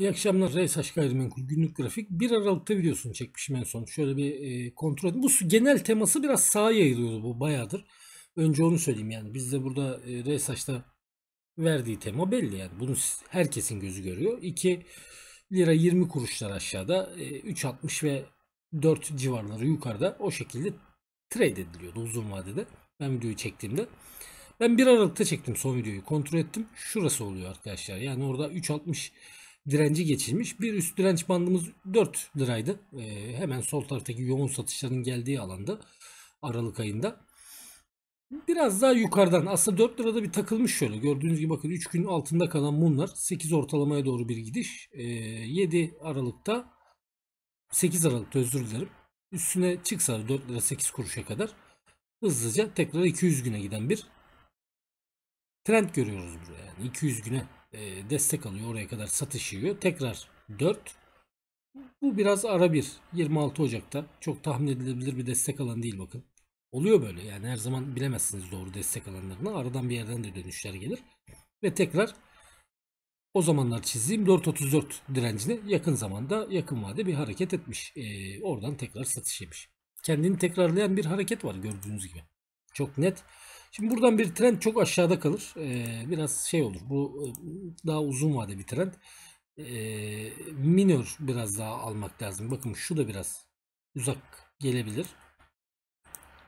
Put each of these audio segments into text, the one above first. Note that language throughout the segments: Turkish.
İyi akşamlar Reis Aşk Gayrimenkul günlük grafik. 1 Aralık'ta videosunu çekmişim en son. Şöyle bir e, kontrol edin. Bu genel teması biraz sağa yayılıyordu bu bayağıdır. Önce onu söyleyeyim yani. Bizde burada e, Reis Aşk'ta verdiği tema belli yani. Bunu herkesin gözü görüyor. 2 lira 20 kuruşlar aşağıda. E, 3.60 ve 4 civarları yukarıda. O şekilde trade ediliyordu uzun vadede. Ben videoyu çektiğimde. Ben 1 Aralık'ta çektim son videoyu. Kontrol ettim. Şurası oluyor arkadaşlar. Yani orada 3.60 direnci geçilmiş. Bir üst direnç bandımız 4 liraydı. E, hemen sol taraftaki yoğun satışların geldiği alanda Aralık ayında. Biraz daha yukarıdan aslında 4 lirada bir takılmış şöyle. Gördüğünüz gibi bakın 3 gün altında kalan bunlar. 8 ortalamaya doğru bir gidiş. E, ee, 7 Aralık'ta 8 Aralık'ta özür dilerim. Üstüne çıksa 4 lira 8 kuruşa kadar hızlıca tekrar 200 güne giden bir trend görüyoruz buraya. Yani 200 güne e, destek alıyor. Oraya kadar satış yiyor. Tekrar 4. Bu biraz ara bir. 26 Ocak'ta çok tahmin edilebilir bir destek alanı değil bakın. Oluyor böyle yani her zaman bilemezsiniz doğru destek alanlarını. Aradan bir yerden de dönüşler gelir. Ve tekrar o zamanlar çizdiğim 434 direncine yakın zamanda yakın vade bir hareket etmiş. Ee, oradan tekrar satış yemiş. Kendini tekrarlayan bir hareket var gördüğünüz gibi. Çok net. Şimdi buradan bir trend çok aşağıda kalır. Ee, biraz şey olur. Bu e, daha uzun vade bir trend. Ee, minor biraz daha almak lazım. Bakın şu da biraz uzak gelebilir.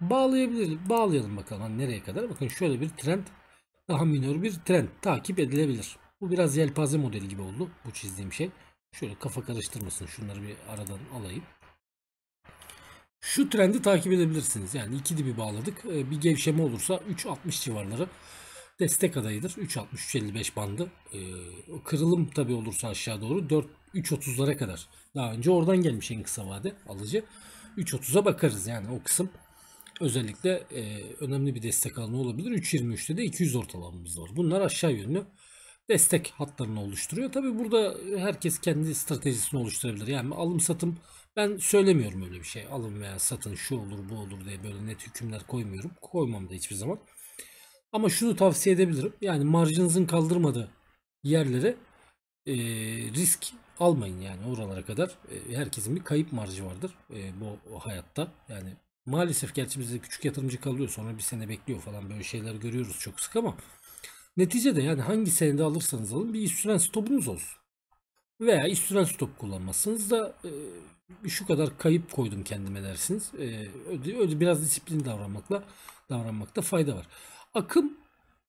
Bağlayabilir, bağlayalım bakalım hani nereye kadar. Bakın şöyle bir trend. Daha minor bir trend takip edilebilir. Bu biraz yelpaze modeli gibi oldu bu çizdiğim şey. Şöyle kafa karıştırmasın şunları bir aradan alayım. Şu trendi takip edebilirsiniz. Yani iki dibi bağladık. Ee, bir gevşeme olursa 3.60 civarları destek adayıdır. 3.60-3.55 bandı. Ee, kırılım tabi olursa aşağı doğru 4 3.30'lara kadar. Daha önce oradan gelmiş en kısa vade alıcı. 3.30'a bakarız yani o kısım. Özellikle e, önemli bir destek alanı olabilir. 3.23'te de 200 ortalamamız var. Bunlar aşağı yönlü destek hatlarını oluşturuyor. Tabi burada herkes kendi stratejisini oluşturabilir. Yani alım satım ben söylemiyorum öyle bir şey. alım veya satın şu olur bu olur diye böyle net hükümler koymuyorum. Koymam da hiçbir zaman. Ama şunu tavsiye edebilirim. Yani marjınızın kaldırmadığı yerlere e, risk almayın yani oralara kadar. E, herkesin bir kayıp marjı vardır e, bu hayatta. Yani maalesef gerçi bizde küçük yatırımcı kalıyor sonra bir sene bekliyor falan böyle şeyler görüyoruz çok sık ama Neticede yani hangi senede alırsanız alın bir iş stopunuz olsun. Veya iş stop kullanmazsınız da e, şu kadar kayıp koydum kendime dersiniz. E, öyle, biraz disiplin davranmakla davranmakta fayda var. Akım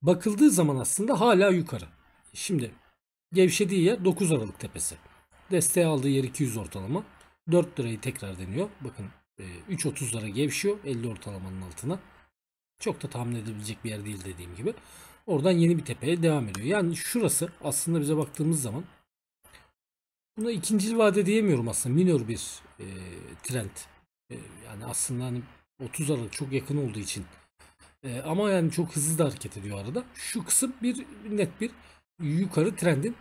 bakıldığı zaman aslında hala yukarı. Şimdi gevşediği yer 9 Aralık tepesi. desteği aldığı yer 200 ortalama. 4 lirayı tekrar deniyor. Bakın 3.30 e, lira gevşiyor 50 ortalamanın altına. Çok da tahmin edebilecek bir yer değil dediğim gibi. Oradan yeni bir tepeye devam ediyor. Yani şurası aslında bize baktığımız zaman buna ikinci vade diyemiyorum aslında. Minor bir e, trend. E, yani aslında hani 30 Aralık çok yakın olduğu için e, ama yani çok hızlı da hareket ediyor arada. Şu kısım bir net bir yukarı trendin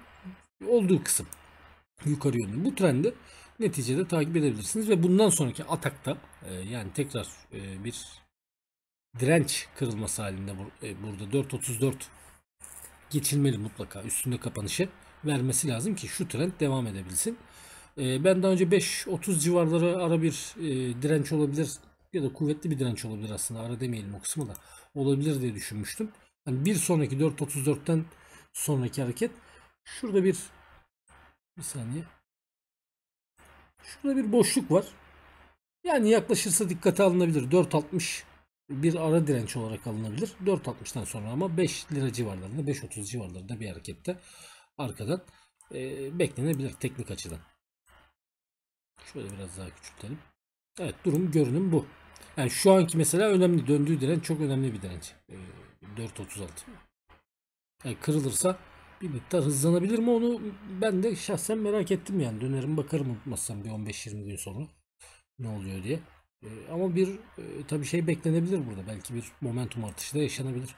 olduğu kısım. Yukarı yönlü. Bu trendi neticede takip edebilirsiniz ve bundan sonraki atakta e, yani tekrar e, bir direnç kırılması halinde bur e, burada 4.34 geçilmeli mutlaka üstünde kapanışı vermesi lazım ki şu trend devam edebilsin. E, ben daha önce 5.30 civarları ara bir e, direnç olabilir ya da kuvvetli bir direnç olabilir aslında ara demeyelim o kısmı da olabilir diye düşünmüştüm. Yani bir sonraki 4.34'ten sonraki hareket şurada bir bir saniye şurada bir boşluk var. Yani yaklaşırsa dikkate alınabilir. 4.60 bir ara direnç olarak alınabilir. 4.60'dan sonra ama 5 lira civarlarında 5.30 civarlarında bir harekette arkadan e, beklenebilir teknik açıdan. Şöyle biraz daha küçültelim. Evet durum görünüm bu. Yani şu anki mesela önemli döndüğü direnç çok önemli bir direnç. E, 4.36. Yani kırılırsa bir miktar hızlanabilir mi onu ben de şahsen merak ettim yani. Dönerim bakarım unutmazsam bir 15-20 gün sonra ne oluyor diye. Ee, ama bir e, tabi şey beklenebilir burada. Belki bir momentum artışı da yaşanabilir.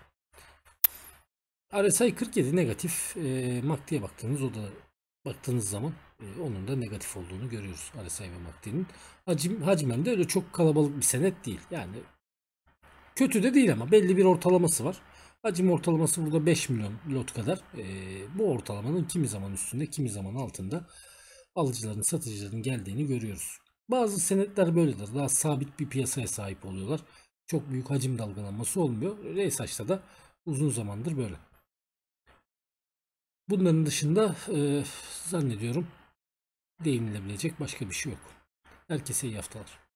RSI 47 negatif. E, ee, MACD'ye baktığınız o da baktığınız zaman e, onun da negatif olduğunu görüyoruz RSI ve MACD'nin. Hacim, hacmen de öyle çok kalabalık bir senet değil. Yani kötü de değil ama belli bir ortalaması var. Hacim ortalaması burada 5 milyon lot kadar. E, bu ortalamanın kimi zaman üstünde kimi zaman altında alıcıların satıcıların geldiğini görüyoruz. Bazı senetler böyledir. Daha sabit bir piyasaya sahip oluyorlar. Çok büyük hacim dalgalanması olmuyor. Reysaç'ta da uzun zamandır böyle. Bunların dışında e, zannediyorum değinilebilecek başka bir şey yok. Herkese iyi haftalar.